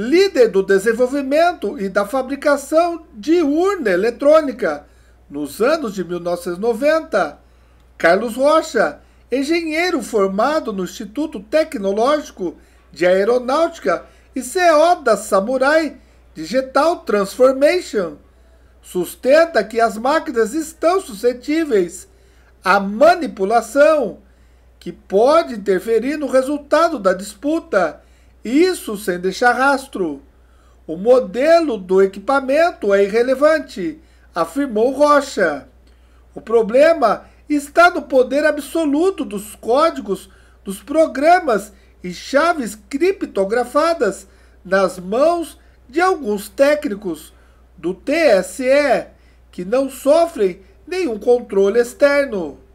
líder do desenvolvimento e da fabricação de urna eletrônica nos anos de 1990. Carlos Rocha, engenheiro formado no Instituto Tecnológico de Aeronáutica e CEO da Samurai Digital Transformation, sustenta que as máquinas estão suscetíveis à manipulação, que pode interferir no resultado da disputa isso sem deixar rastro. O modelo do equipamento é irrelevante, afirmou Rocha. O problema está no poder absoluto dos códigos dos programas e chaves criptografadas nas mãos de alguns técnicos do TSE que não sofrem nenhum controle externo.